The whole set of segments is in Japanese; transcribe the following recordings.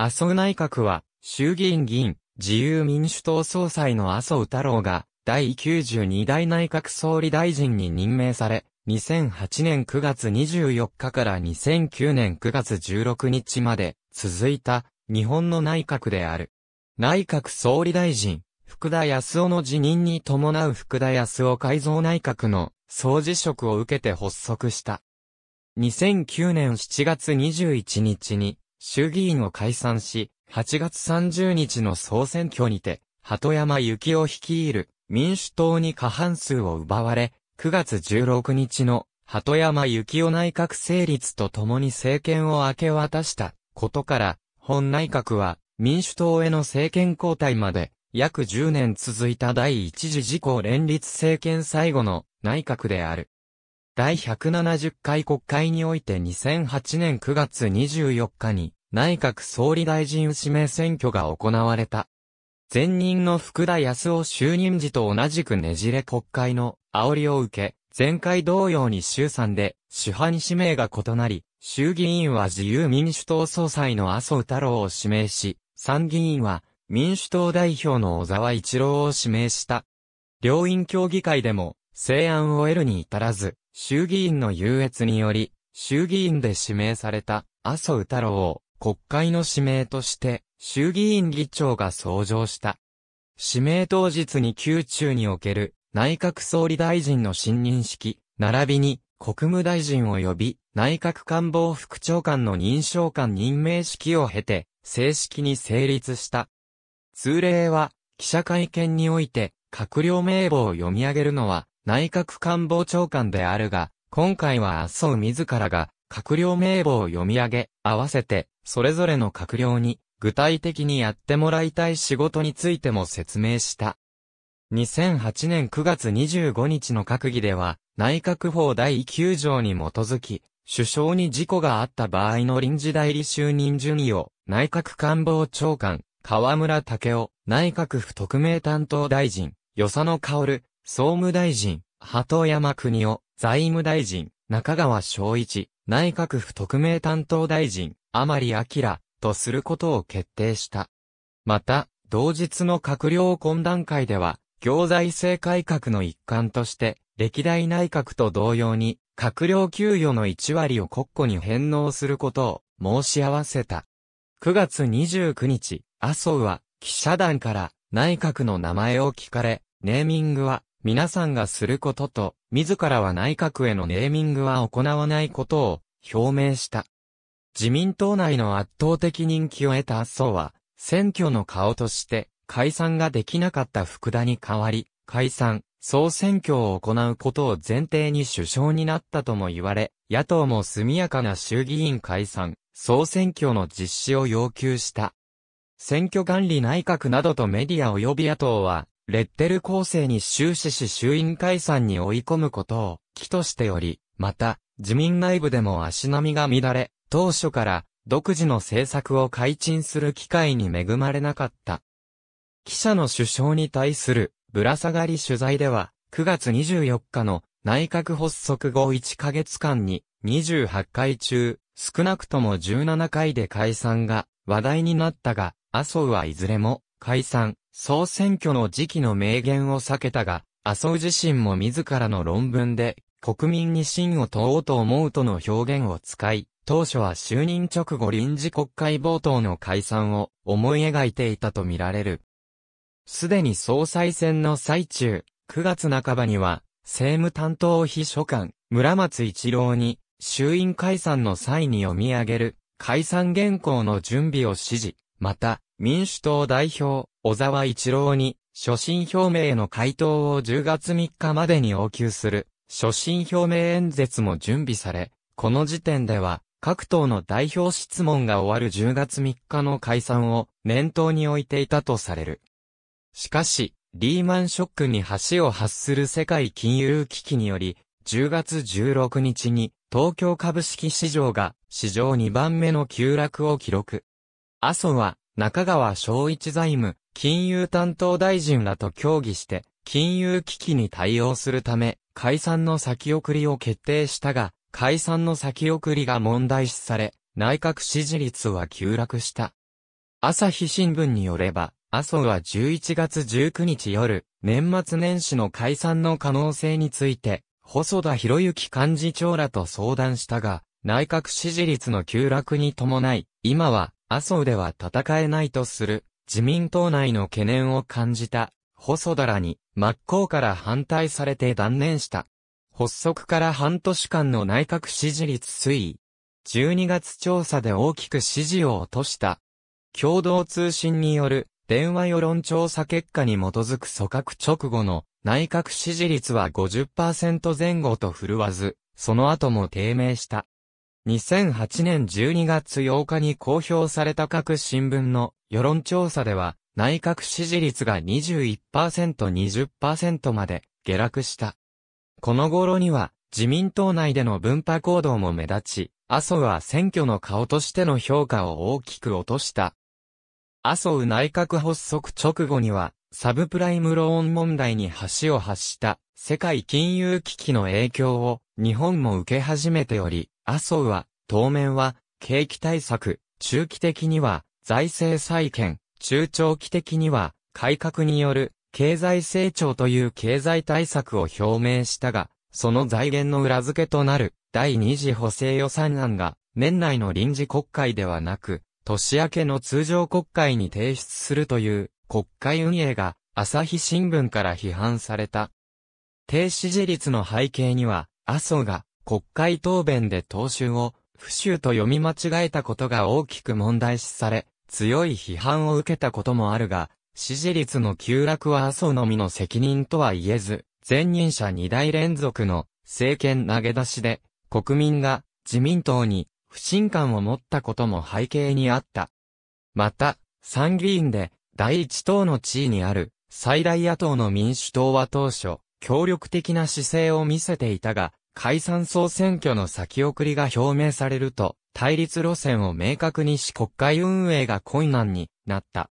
麻生内閣は、衆議院議員、自由民主党総裁の麻生太郎が、第92代内閣総理大臣に任命され、2008年9月24日から2009年9月16日まで続いた日本の内閣である。内閣総理大臣、福田康夫の辞任に伴う福田康夫改造内閣の総辞職を受けて発足した。2009年7月21日に衆議院を解散し、8月30日の総選挙にて、鳩山幸夫率いる民主党に過半数を奪われ、9月16日の鳩山幸夫内閣成立とともに政権を明け渡したことから、本内閣は民主党への政権交代まで約10年続いた第一次自公連立政権最後の内閣である。第170回国会において2008年9月24日に内閣総理大臣指名選挙が行われた。前任の福田康夫就任時と同じくねじれ国会の煽りを受け、前回同様に衆参で主犯指名が異なり、衆議院は自由民主党総裁の麻生太郎を指名し、参議院は民主党代表の小沢一郎を指名した。両院協議会でも、成案を得るに至らず、衆議院の優越により、衆議院で指名された麻生太郎を国会の指名として衆議院議長が創上した。指名当日に宮中における内閣総理大臣の新任式、並びに国務大臣及び内閣官房副長官の認証官任命式を経て正式に成立した。通例は記者会見において閣僚名簿を読み上げるのは内閣官房長官であるが、今回は麻生自らが閣僚名簿を読み上げ、合わせて、それぞれの閣僚に、具体的にやってもらいたい仕事についても説明した。2008年9月25日の閣議では、内閣法第9条に基づき、首相に事故があった場合の臨時代理就任順位を、内閣官房長官、河村武雄、内閣府特命担当大臣、与謝野薫、総務大臣、鳩山国夫、財務大臣、中川昭一、内閣府特命担当大臣、甘利明、とすることを決定した。また、同日の閣僚懇談会では、行財政改革の一環として、歴代内閣と同様に、閣僚給与の1割を国庫に返納することを申し合わせた。9月29日、麻生は記者団から内閣の名前を聞かれ、ネーミングは皆さんがすることと、自らは内閣へのネーミングは行わないことを表明した。自民党内の圧倒的人気を得た麻生は、選挙の顔として解散ができなかった福田に代わり、解散、総選挙を行うことを前提に首相になったとも言われ、野党も速やかな衆議院解散、総選挙の実施を要求した。選挙管理内閣などとメディア及び野党は、レッテル構成に終始し衆院解散に追い込むことを、期としており、また、自民内部でも足並みが乱れ、当初から、独自の政策を改陳する機会に恵まれなかった。記者の首相に対する、ぶら下がり取材では、9月24日の内閣発足後1ヶ月間に、28回中、少なくとも17回で解散が話題になったが、麻生はいずれも解散、総選挙の時期の明言を避けたが、麻生自身も自らの論文で、国民に信を問おうと思うとの表現を使い、当初は就任直後臨時国会冒頭の解散を思い描いていたとみられる。すでに総裁選の最中、9月半ばには、政務担当秘書官、村松一郎に、衆院解散の際に読み上げる、解散原稿の準備を指示。また、民主党代表、小沢一郎に、所信表明の回答を10月3日までに要求する、所信表明演説も準備され、この時点では、各党の代表質問が終わる10月3日の解散を念頭に置いていたとされる。しかし、リーマンショックに橋を発する世界金融危機により、10月16日に東京株式市場が史上2番目の急落を記録。阿蘇は中川昭一財務金融担当大臣らと協議して、金融危機に対応するため、解散の先送りを決定したが、解散の先送りが問題視され、内閣支持率は急落した。朝日新聞によれば、麻生は11月19日夜、年末年始の解散の可能性について、細田博之幹事長らと相談したが、内閣支持率の急落に伴い、今は、麻生では戦えないとする自民党内の懸念を感じた、細田らに真っ向から反対されて断念した。発足から半年間の内閣支持率推移。12月調査で大きく支持を落とした。共同通信による電話世論調査結果に基づく組閣直後の内閣支持率は50%前後と振るわず、その後も低迷した。2008年12月8日に公表された各新聞の世論調査では、内閣支持率が 21%20% まで下落した。この頃には、自民党内での分派行動も目立ち、麻生は選挙の顔としての評価を大きく落とした。麻生内閣発足直後には、サブプライムローン問題に橋を発した世界金融危機の影響を日本も受け始めており、麻生は当面は景気対策、中期的には財政再建、中長期的には、改革による経済成長という経済対策を表明したが、その財源の裏付けとなる第二次補正予算案が年内の臨時国会ではなく、年明けの通常国会に提出するという国会運営が朝日新聞から批判された。低支持率の背景には、麻生が国会答弁で踏襲を不習と読み間違えたことが大きく問題視され、強い批判を受けたこともあるが、支持率の急落は麻生のみの責任とは言えず、前任者2代連続の政権投げ出しで、国民が自民党に不信感を持ったことも背景にあった。また、参議院で第一党の地位にある最大野党の民主党は当初、協力的な姿勢を見せていたが、解散総選挙の先送りが表明されると、対立路線を明確にし国会運営が困難になった。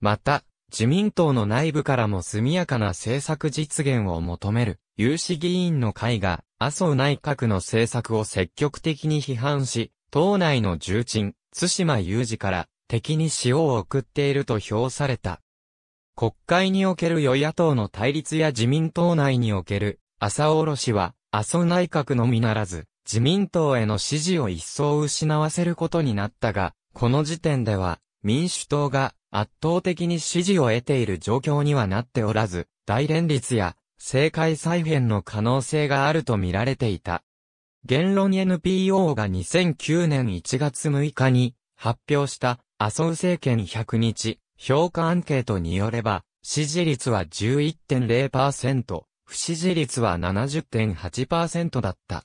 また、自民党の内部からも速やかな政策実現を求める有志議員の会が麻生内閣の政策を積極的に批判し、党内の重鎮、津島雄二から敵に塩を送っていると評された。国会における与野党の対立や自民党内における麻生卸は、麻生内閣のみならず、自民党への支持を一層失わせることになったが、この時点では、民主党が圧倒的に支持を得ている状況にはなっておらず、大連立や政界再編の可能性があると見られていた。言論 NPO が2009年1月6日に発表した麻生政権100日評価アンケートによれば、支持率は11.0%、不支持率は70.8%だった。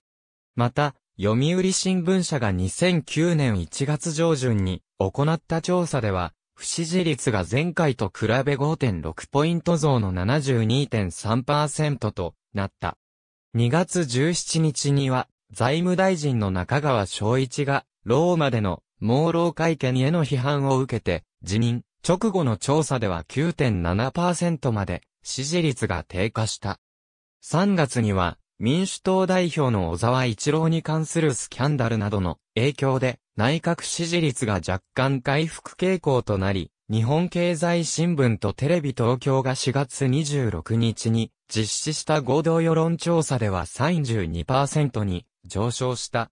また、読売新聞社が2009年1月上旬に行った調査では、不支持率が前回と比べ5.6ポイント増の72.3%となった。2月17日には、財務大臣の中川昭一が、ローマでの盲老会見への批判を受けて、辞任、直後の調査では9.7%まで、支持率が低下した。3月には、民主党代表の小沢一郎に関するスキャンダルなどの影響で内閣支持率が若干回復傾向となり、日本経済新聞とテレビ東京が4月26日に実施した合同世論調査では32%に上昇した。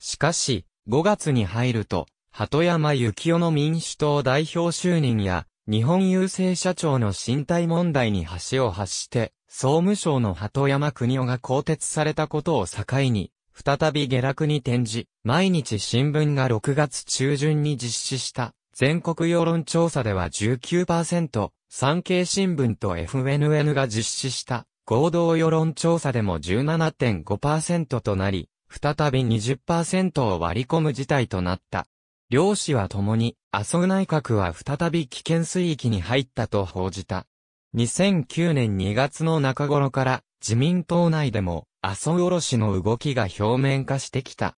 しかし、5月に入ると、鳩山幸雄の民主党代表就任や、日本郵政社長の身体問題に橋を発して、総務省の鳩山国夫が更迭されたことを境に、再び下落に転じ、毎日新聞が6月中旬に実施した全国世論調査では19%、産経新聞と FNN が実施した合同世論調査でも17.5%となり、再び20%を割り込む事態となった。両氏は共に、麻生内閣は再び危険水域に入ったと報じた。2009年2月の中頃から自民党内でも麻生おろしの動きが表面化してきた。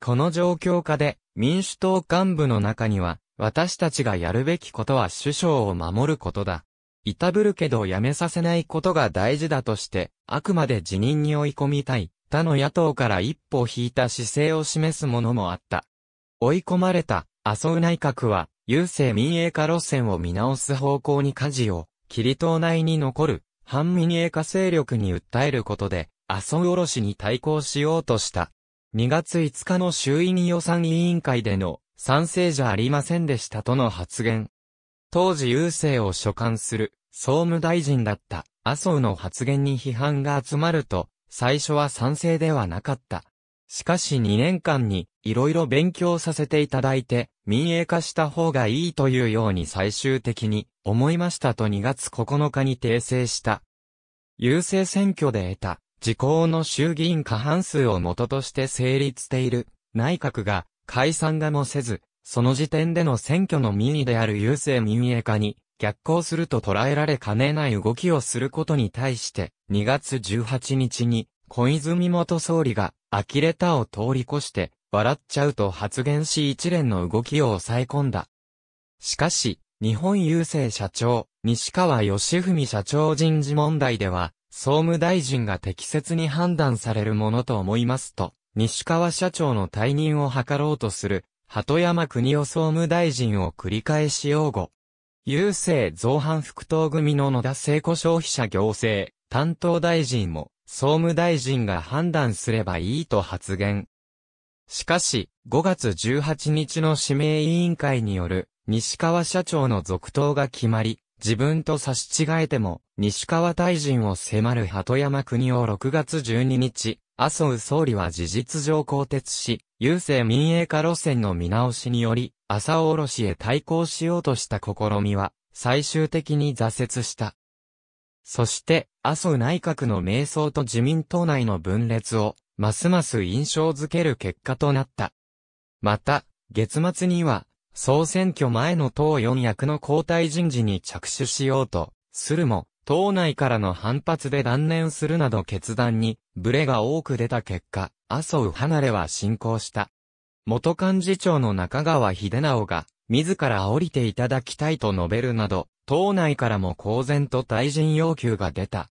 この状況下で民主党幹部の中には私たちがやるべきことは首相を守ることだ。いたぶるけど辞めさせないことが大事だとして、あくまで辞任に追い込みたい、他の野党から一歩引いた姿勢を示すものもあった。追い込まれた麻生内閣は、郵政民営化路線を見直す方向に舵をキリ島内に残る反民営化勢力に訴えることで、麻生おろしに対抗しようとした。2月5日の衆院予算委員会での賛成じゃありませんでしたとの発言。当時郵政を所管する総務大臣だった麻生の発言に批判が集まると、最初は賛成ではなかった。しかし2年間にいろいろ勉強させていただいて民営化した方がいいというように最終的に思いましたと2月9日に訂正した。優勢選挙で得た、自公の衆議院過半数を元として成立している、内閣が、解散がもせず、その時点での選挙の民意である優勢民営化に、逆行すると捉えられかねない動きをすることに対して、2月18日に、小泉元総理が、呆れたを通り越して、笑っちゃうと発言し一連の動きを抑え込んだ。しかし、日本郵政社長、西川義文社長人事問題では、総務大臣が適切に判断されるものと思いますと、西川社長の退任を図ろうとする、鳩山国夫総務大臣を繰り返し擁護。郵政造反副党組の野田聖子消費者行政、担当大臣も、総務大臣が判断すればいいと発言。しかし、5月18日の指名委員会による西川社長の続投が決まり、自分と差し違えても、西川大臣を迫る鳩山国を6月12日、麻生総理は事実上更迭し、郵政民営化路線の見直しにより、朝卸へ対抗しようとした試みは、最終的に挫折した。そして、麻生内閣の迷走と自民党内の分裂を、ますます印象づける結果となった。また、月末には、総選挙前の党四役の交代人事に着手しようと、するも、党内からの反発で断念するなど決断に、ブレが多く出た結果、麻生離れは進行した。元幹事長の中川秀直が、自ら降りていただきたいと述べるなど、党内からも公然と退陣要求が出た。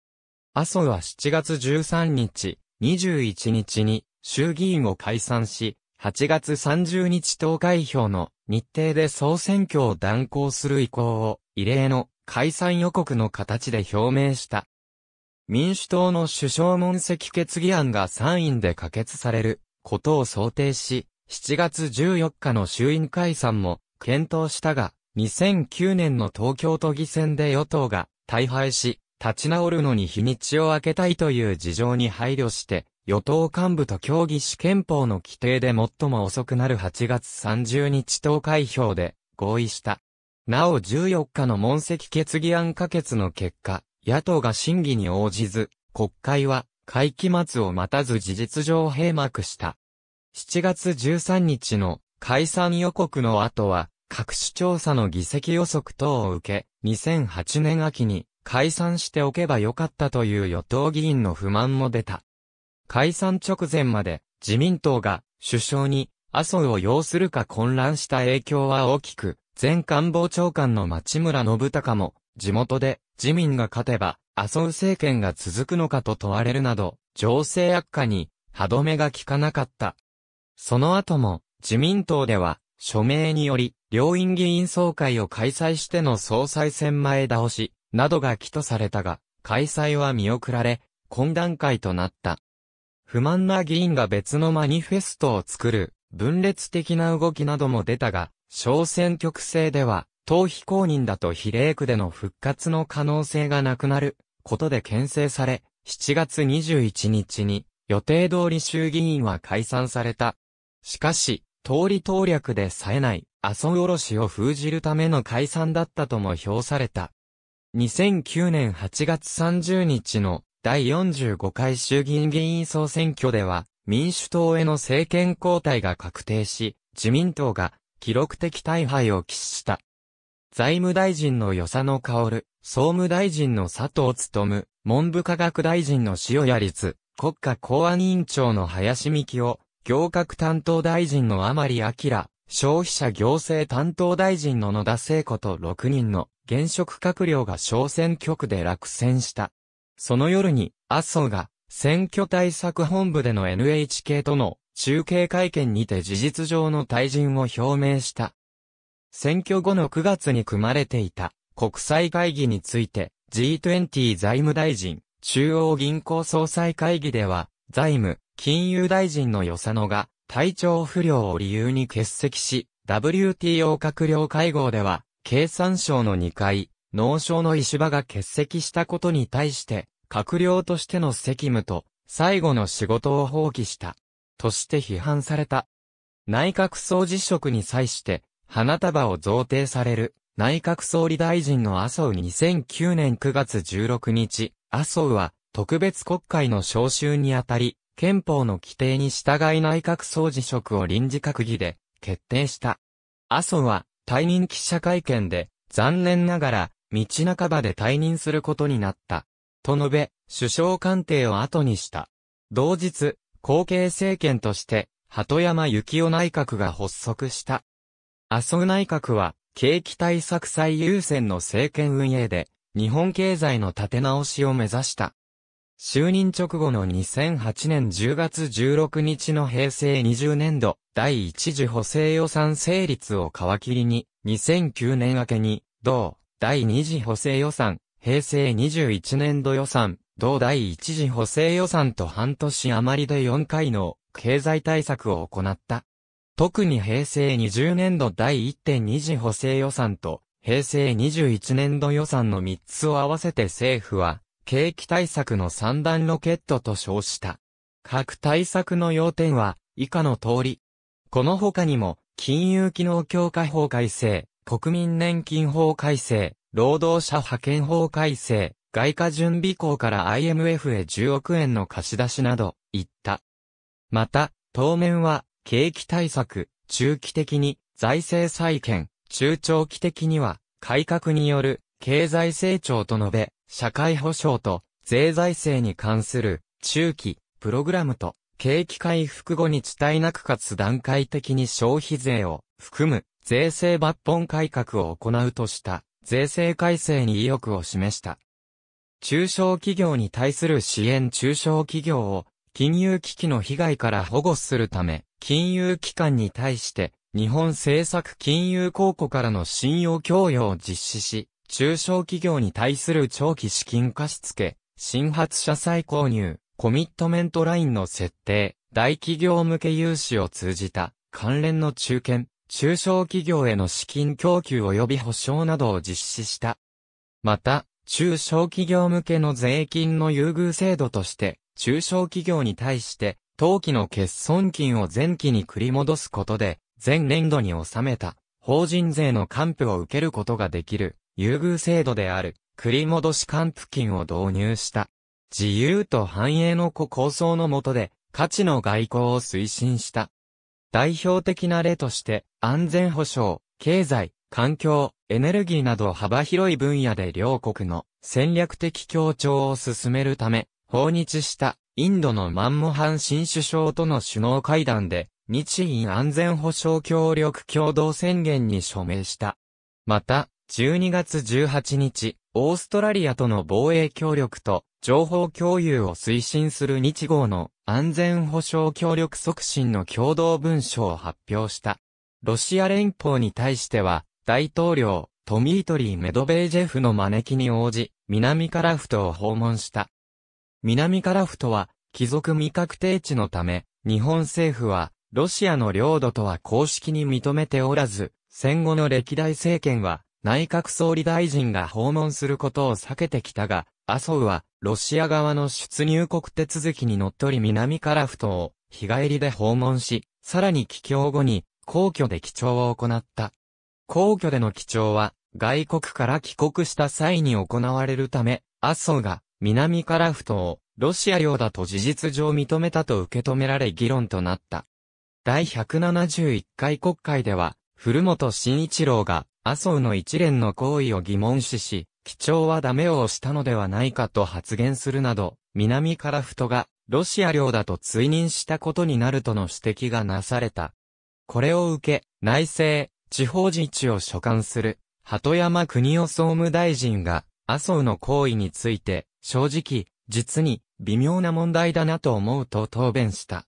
麻生は7月13日、21日に衆議院を解散し、8月30日投開票の日程で総選挙を断行する意向を異例の解散予告の形で表明した。民主党の首相問責決議案が参院で可決されることを想定し、7月14日の衆院解散も検討したが、2009年の東京都議選で与党が大敗し、立ち直るのに日にちを空けたいという事情に配慮して、与党幹部と協議し憲法の規定で最も遅くなる8月30日投開票で合意した。なお14日の問責決議案可決の結果、野党が審議に応じず、国会は会期末を待たず事実上閉幕した。7月13日の解散予告の後は、各種調査の議席予測等を受け、2008年秋に解散しておけばよかったという与党議員の不満も出た。解散直前まで自民党が首相に麻生を要するか混乱した影響は大きく、前官房長官の町村信孝も、地元で自民が勝てば、麻生政権が続くのかと問われるなど、情勢悪化に歯止めが効かなかった。その後も、自民党では、署名により、両院議員総会を開催しての総裁選前倒し、などが起訴されたが、開催は見送られ、懇談会となった。不満な議員が別のマニフェストを作る、分裂的な動きなども出たが、小選挙区制では、党非公認だと比例区での復活の可能性がなくなる、ことで牽制され、7月21日に、予定通り衆議院は解散された。しかし、通り党略で冴えない、麻生おろしを封じるための解散だったとも評された。2009年8月30日の第45回衆議院議員総選挙では、民主党への政権交代が確定し、自民党が記録的大敗を喫した。財務大臣の与謝野薫、総務大臣の佐藤務、文部科学大臣の塩谷律、国家公安委員長の林美希を、行革担当大臣の甘利明、消費者行政担当大臣の野田聖子と6人の現職閣僚が小選挙区で落選した。その夜に、麻生が、選挙対策本部での NHK との中継会見にて事実上の退陣を表明した。選挙後の9月に組まれていた国際会議について G20 財務大臣、中央銀行総裁会議では財務、金融大臣の与謝野が体調不良を理由に欠席し、WTO 閣僚会合では経産省の2階、農省の石場が欠席したことに対して閣僚としての責務と、最後の仕事を放棄した、として批判された。内閣総辞職に際して、花束を贈呈される、内閣総理大臣の麻生2009年9月16日、麻生は、特別国会の召集にあたり、憲法の規定に従い内閣総辞職を臨時閣議で決定した。麻生は退任記者会見で残念ながら道半ばで退任することになったと述べ、首相官邸を後にした。同日、後継政権として、鳩山幸雄内閣が発足した。麻生内閣は、景気対策最優先の政権運営で、日本経済の立て直しを目指した。就任直後の2008年10月16日の平成20年度第一次補正予算成立を皮切りに2009年明けに同第二次補正予算平成21年度予算、同第一次補正予算と半年余りで4回の経済対策を行った。特に平成20年度第1.2次補正予算と平成21年度予算の3つを合わせて政府は、景気対策の三段ロケットと称した。各対策の要点は、以下の通り。この他にも、金融機能強化法改正、国民年金法改正、労働者派遣法改正、外貨準備校から IMF へ10億円の貸し出しなど、言った。また、当面は、景気対策、中期的に、財政再建、中長期的には、改革による、経済成長と述べ、社会保障と、税財政に関する、中期、プログラムと、景気回復後に伝えなくかつ段階的に消費税を含む税制抜本改革を行うとした。税制改正に意欲を示した。中小企業に対する支援中小企業を金融危機の被害から保護するため、金融機関に対して日本政策金融公庫からの信用供与を実施し、中小企業に対する長期資金貸付、新発社債購入、コミットメントラインの設定、大企業向け融資を通じた関連の中堅、中小企業への資金供給及び保障などを実施した。また、中小企業向けの税金の優遇制度として、中小企業に対して、当期の欠損金を前期に繰り戻すことで、前年度に納めた、法人税の還付を受けることができる、優遇制度である、繰り戻し還付金を導入した。自由と繁栄の構想のもとで、価値の外交を推進した。代表的な例として、安全保障、経済、環境、エネルギーなど幅広い分野で両国の戦略的協調を進めるため、訪日したインドのマンモハン新首相との首脳会談で、日印安全保障協力共同宣言に署名した。また、12月18日、オーストラリアとの防衛協力と情報共有を推進する日豪の安全保障協力促進の共同文書を発表した。ロシア連邦に対しては、大統領、トミートリー・メドベージェフの招きに応じ、南カラフトを訪問した。南カラフトは、貴族未確定地のため、日本政府は、ロシアの領土とは公式に認めておらず、戦後の歴代政権は、内閣総理大臣が訪問することを避けてきたが、麻生は、ロシア側の出入国手続きにのっとり南カラフトを日帰りで訪問し、さらに帰郷後に、皇居で帰帳を行った。皇居での帰帳は、外国から帰国した際に行われるため、麻生が南カラフトをロシア領だと事実上認めたと受け止められ議論となった。第171回国会では、古本慎一郎が麻生の一連の行為を疑問視し、基調はダメを押したのではないかと発言するなど、南樺太が、ロシア領だと追認したことになるとの指摘がなされた。これを受け、内政、地方自治を所管する、鳩山国夫総務大臣が、麻生の行為について、正直、実に、微妙な問題だなと思うと答弁した。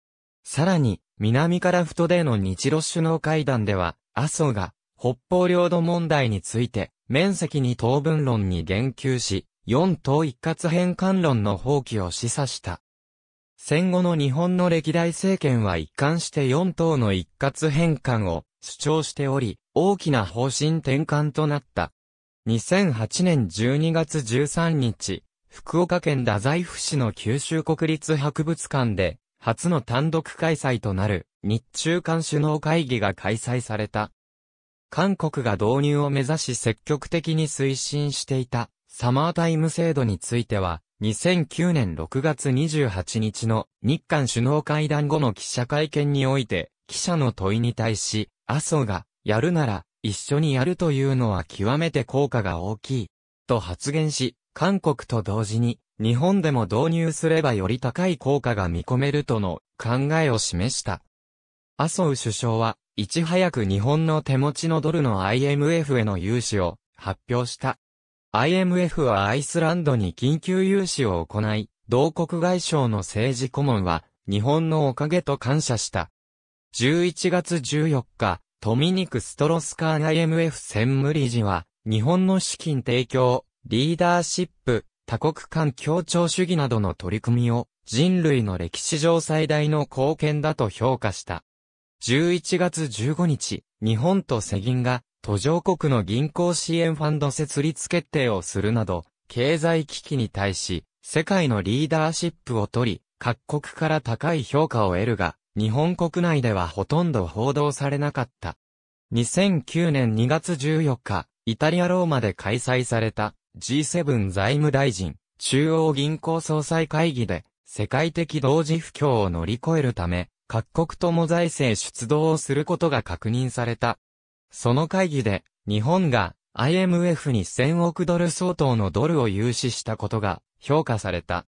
さらに、南樺太での日露首脳会談では、麻生が、北方領土問題について、面積に等分論に言及し、四島一括返還論の放棄を示唆した。戦後の日本の歴代政権は一貫して四島の一括返還を主張しており、大きな方針転換となった。2008年12月13日、福岡県太宰府市の九州国立博物館で、初の単独開催となる日中間首脳会議が開催された。韓国が導入を目指し積極的に推進していたサマータイム制度については、2009年6月28日の日韓首脳会談後の記者会見において、記者の問いに対し、麻生が、やるなら、一緒にやるというのは極めて効果が大きい、と発言し、韓国と同時に、日本でも導入すればより高い効果が見込めるとの考えを示した。麻生首相は、いち早く日本の手持ちのドルの IMF への融資を発表した。IMF はアイスランドに緊急融資を行い、同国外相の政治顧問は、日本のおかげと感謝した。11月14日、トミニク・ストロスカー IMF 専務理事は、日本の資金提供、リーダーシップ、多国間協調主義などの取り組みを、人類の歴史上最大の貢献だと評価した。11月15日、日本と世銀が途上国の銀行支援ファンド設立決定をするなど、経済危機に対し、世界のリーダーシップを取り、各国から高い評価を得るが、日本国内ではほとんど報道されなかった。2009年2月14日、イタリア・ローマで開催された G7 財務大臣、中央銀行総裁会議で、世界的同時不況を乗り越えるため、各国とも財政出動をすることが確認された。その会議で、日本が IMF に1000億ドル相当のドルを融資したことが評価された。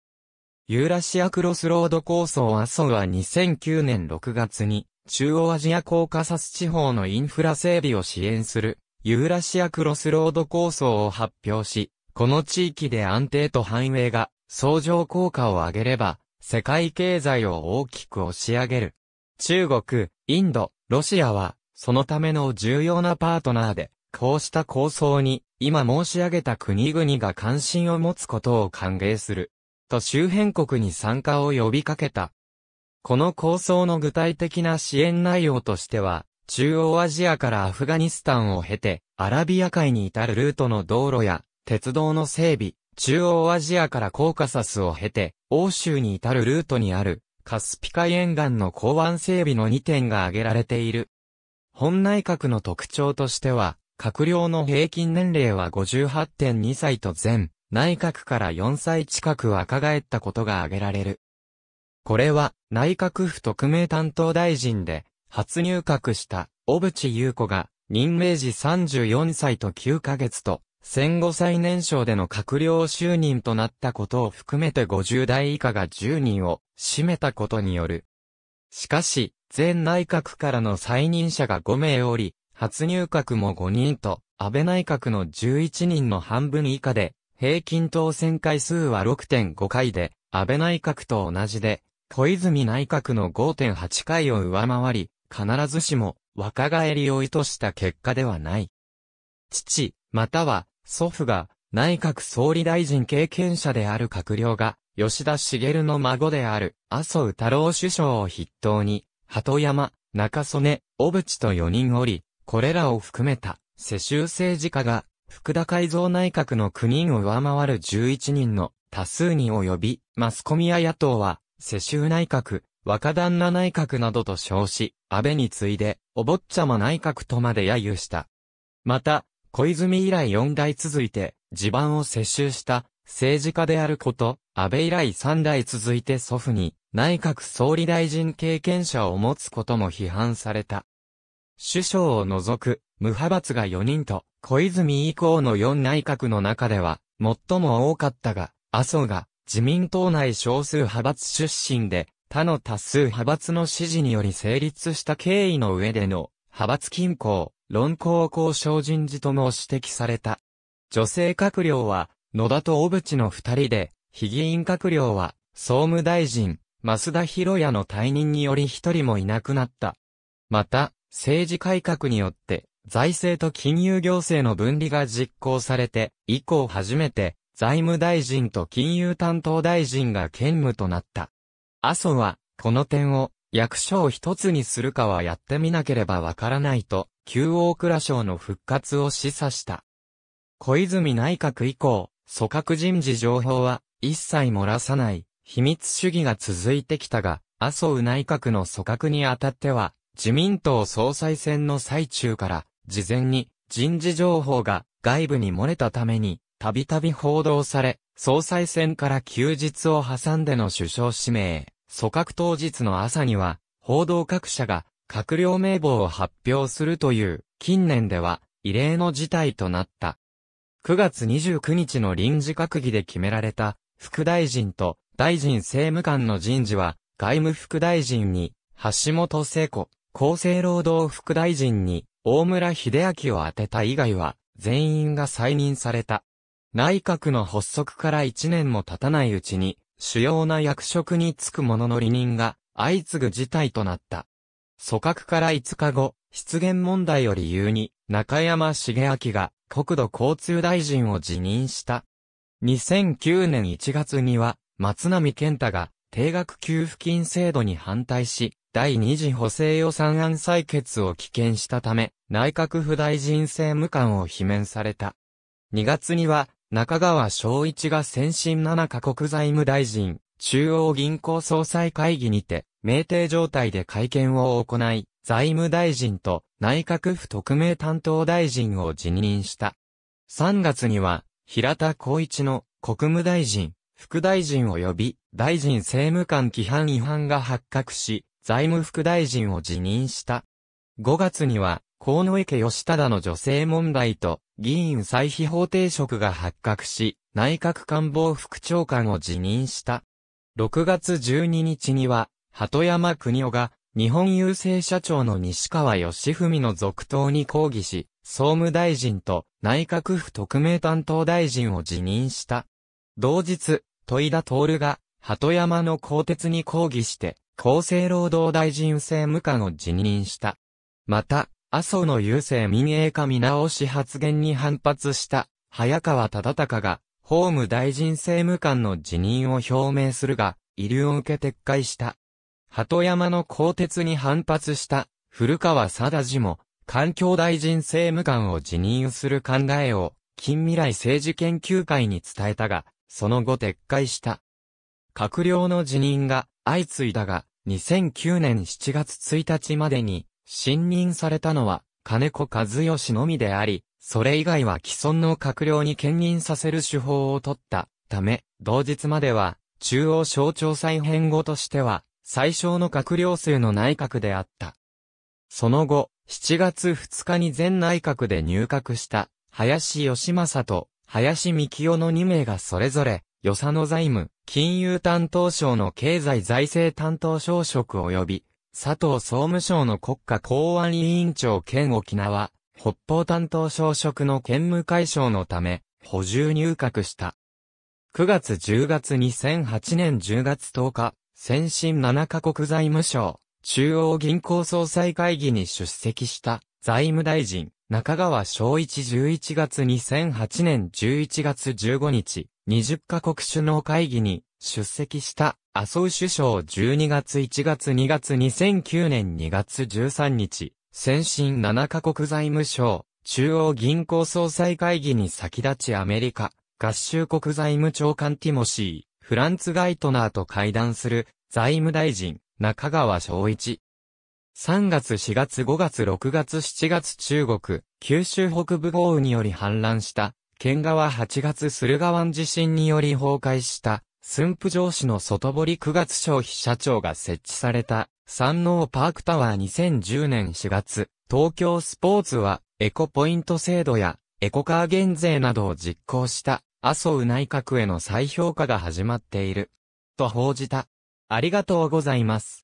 ユーラシアクロスロード構想アソは2009年6月に中央アジアコーカサス地方のインフラ整備を支援するユーラシアクロスロード構想を発表し、この地域で安定と繁栄が相乗効果を上げれば世界経済を大きく押し上げる。中国、インド、ロシアは、そのための重要なパートナーで、こうした構想に、今申し上げた国々が関心を持つことを歓迎する。と周辺国に参加を呼びかけた。この構想の具体的な支援内容としては、中央アジアからアフガニスタンを経て、アラビア海に至るルートの道路や、鉄道の整備、中央アジアからコーカサスを経て、欧州に至るルートにある、カスピ海沿岸の港湾整備の2点が挙げられている。本内閣の特徴としては、閣僚の平均年齢は58.2歳と前、内閣から4歳近く若返ったことが挙げられる。これは、内閣府特命担当大臣で、初入閣した、小渕優子が、任命時34歳と9ヶ月と、戦後最年少での閣僚就任となったことを含めて50代以下が10人を占めたことによる。しかし、前内閣からの再任者が5名おり、初入閣も5人と、安倍内閣の11人の半分以下で、平均当選回数は6.5回で、安倍内閣と同じで、小泉内閣の5.8回を上回り、必ずしも若返りを意図した結果ではない。父、または祖父が内閣総理大臣経験者である閣僚が、吉田茂の孫である麻生太郎首相を筆頭に、鳩山、中曽根、小渕と4人おり、これらを含めた世襲政治家が、福田改造内閣の9人を上回る11人の多数に及び、マスコミや野党は、世襲内閣、若旦那内閣などと称し、安倍に次いで、お坊ちゃま内閣とまで揶揄した。また、小泉以来4代続いて、地盤を接収した政治家であること、安倍以来3代続いて祖父に、内閣総理大臣経験者を持つことも批判された。首相を除く、無派閥が4人と、小泉以降の4内閣の中では、最も多かったが、麻生が、自民党内少数派閥出身で、他の多数派閥の支持により成立した経緯の上での、派閥均衡、論功交賞人事とも指摘された。女性閣僚は、野田と小渕の二人で、非議員閣僚は、総務大臣、増田博也の退任により一人もいなくなった。また、政治改革によって、財政と金融行政の分離が実行されて、以降初めて、財務大臣と金融担当大臣が兼務となった。麻生は、この点を、役所を一つにするかはやってみなければわからないと、旧大蔵省の復活を示唆した。小泉内閣以降、組閣人事情報は一切漏らさない、秘密主義が続いてきたが、麻生内閣の組閣にあたっては、自民党総裁選の最中から、事前に人事情報が外部に漏れたために、たびたび報道され、総裁選から休日を挟んでの首相指名。組閣当日の朝には、報道各社が閣僚名簿を発表するという、近年では異例の事態となった。9月29日の臨時閣議で決められた、副大臣と大臣政務官の人事は、外務副大臣に、橋本聖子、厚生労働副大臣に、大村秀明を当てた以外は、全員が再任された。内閣の発足から1年も経たないうちに、主要な役職に就く者の離任が相次ぐ事態となった。組閣から5日後、失言問題を理由に中山茂明が国土交通大臣を辞任した。2009年1月には松並健太が定額給付金制度に反対し、第2次補正予算案採決を棄権したため、内閣府大臣政務官を罷免された。2月には、中川昭一が先進7カ国財務大臣、中央銀行総裁会議にて、明定状態で会見を行い、財務大臣と内閣府特命担当大臣を辞任した。3月には、平田光一の国務大臣、副大臣及び大臣政務官規範違反が発覚し、財務副大臣を辞任した。5月には、河野池義忠の女性問題と、議員再費法定職が発覚し、内閣官房副長官を辞任した。6月12日には、鳩山国夫が、日本郵政社長の西川義文の続投に抗議し、総務大臣と内閣府特命担当大臣を辞任した。同日、戸井田徹が、鳩山の更迭に抗議して、厚生労働大臣政務官を辞任した。また、麻生の郵政民営化見直し発言に反発した早川忠隆が法務大臣政務官の辞任を表明するが、遺留を受け撤回した。鳩山の更迭に反発した古川貞治も環境大臣政務官を辞任する考えを近未来政治研究会に伝えたが、その後撤回した。閣僚の辞任が相次いだが、2009年7月1日までに信任されたのは、金子和義のみであり、それ以外は既存の閣僚に兼任させる手法を取ったため、同日までは、中央省庁再編後としては、最小の閣僚数の内閣であった。その後、7月2日に前内閣で入閣した、林義正と林幹清の2名がそれぞれ、与謝野財務、金融担当省の経済財政担当省職及び、佐藤総務省の国家公安委員長兼沖縄、北方担当省職の兼務解消のため、補充入閣した。9月10月2008年10月10日、先進7カ国財務省、中央銀行総裁会議に出席した財務大臣、中川翔一11月2008年11月15日、20カ国首脳会議に出席した麻生首相12月1月2月2009年2月13日、先進7カ国財務省、中央銀行総裁会議に先立ちアメリカ、合衆国財務長官ティモシー、フランツ・ガイトナーと会談する、財務大臣、中川翔一。3月4月5月6月7月中国、九州北部豪雨により氾濫した、県側8月駿河湾地震により崩壊した、駿府城市の外堀9月消費社長が設置された、山王パークタワー2010年4月、東京スポーツは、エコポイント制度や、エコカー減税などを実行した、麻生内閣への再評価が始まっている。と報じた。ありがとうございます。